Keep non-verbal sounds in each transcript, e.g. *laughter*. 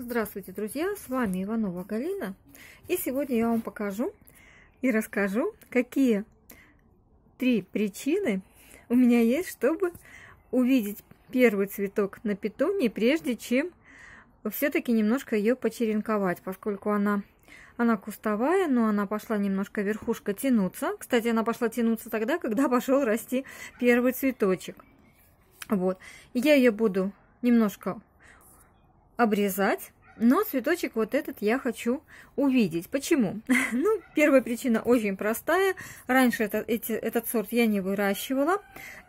Здравствуйте, друзья! С вами Иванова Галина. И сегодня я вам покажу и расскажу, какие три причины у меня есть, чтобы увидеть первый цветок на питоне, прежде чем все-таки немножко ее почеренковать, поскольку она, она кустовая, но она пошла немножко верхушка тянуться. Кстати, она пошла тянуться тогда, когда пошел расти первый цветочек. Вот. Я ее буду немножко обрезать, но цветочек вот этот я хочу увидеть. Почему? *laughs* Ну, первая причина очень простая. Раньше это, эти, этот сорт я не выращивала.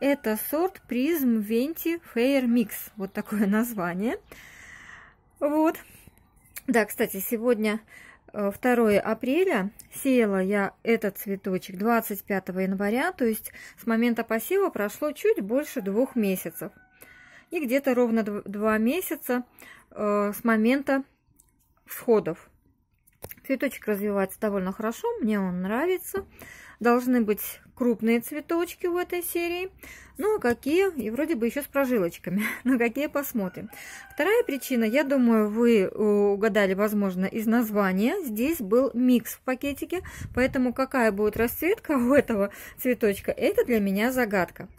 Это сорт Prism Venti Fair Mix. Вот такое *laughs* название. Вот. Да, кстати, сегодня 2 э, апреля сеяла я этот цветочек 25 января, то есть с момента посева прошло чуть больше двух месяцев и где-то ровно два месяца э, с момента всходов. Цветочек развивается довольно хорошо, мне он нравится. Должны быть крупные цветочки в этой серии. Ну, а какие? И вроде бы еще с прожилочками. *laughs* На какие посмотрим. Вторая причина, я думаю, вы э, угадали, возможно, из названия. Здесь был микс в пакетике, поэтому какая будет расцветка *laughs* у этого цветочка, это для меня загадка.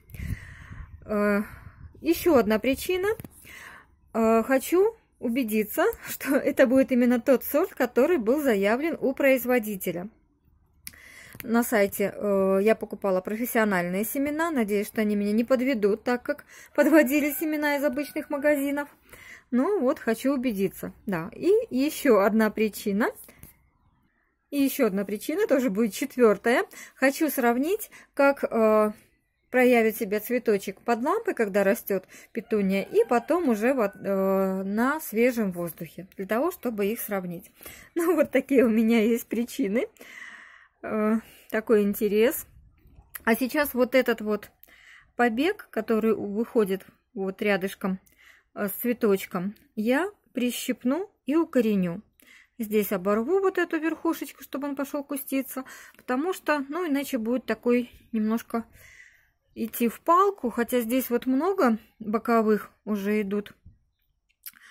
Э, еще одна причина. Э, хочу убедиться, *laughs* что это будет именно тот сорт, который был заявлен у производителя. На сайте э, я покупала профессиональные семена. Надеюсь, что они меня не подведут, так как подводили семена из обычных магазинов. Ну вот, хочу убедиться. Да, и еще одна причина. И еще одна причина, тоже будет четвертая. Хочу сравнить, как э, проявит себя цветочек под лампой, когда растет петуния, и потом уже вот, э, на свежем воздухе, для того, чтобы их сравнить. *laughs* Ну, вот такие у меня есть причины, э, такой интерес. А сейчас вот этот вот побег, который выходит вот рядышком э, с цветочком, я прищипну и укореню. Здесь оборву вот эту верхушечку, чтобы он пошел куститься, потому что, ну, иначе будет такой немножко идти в палку, хотя здесь вот много боковых уже идут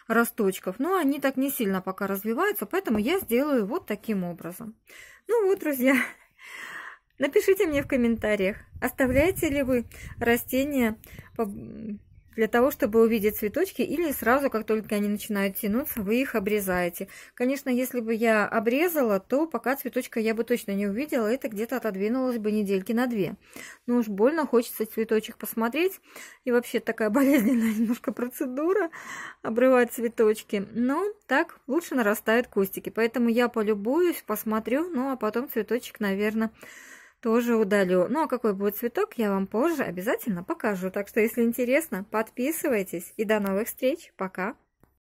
росточков, но они так не сильно пока развиваются, поэтому я сделаю вот таким образом. Ну вот, друзья, *laughs* напишите мне в комментариях, оставляете ли вы растения для того, чтобы увидеть цветочки, или сразу, как только они начинают тянуться, вы их обрезаете. Конечно, если бы я обрезала, то пока цветочка я бы точно не увидела, это где-то отодвинулось бы недельки на две. Но ну уж больно хочется цветочек посмотреть, и вообще такая *laughs* болезненная немножко процедура, обрывать цветочки. Но так лучше нарастают кустики, поэтому я полюбуюсь, посмотрю, ну а потом цветочек, наверное, тоже удалю. Ну а какой будет цветок, я вам позже обязательно покажу. Так что, если интересно, подписывайтесь и до новых встреч. Пока!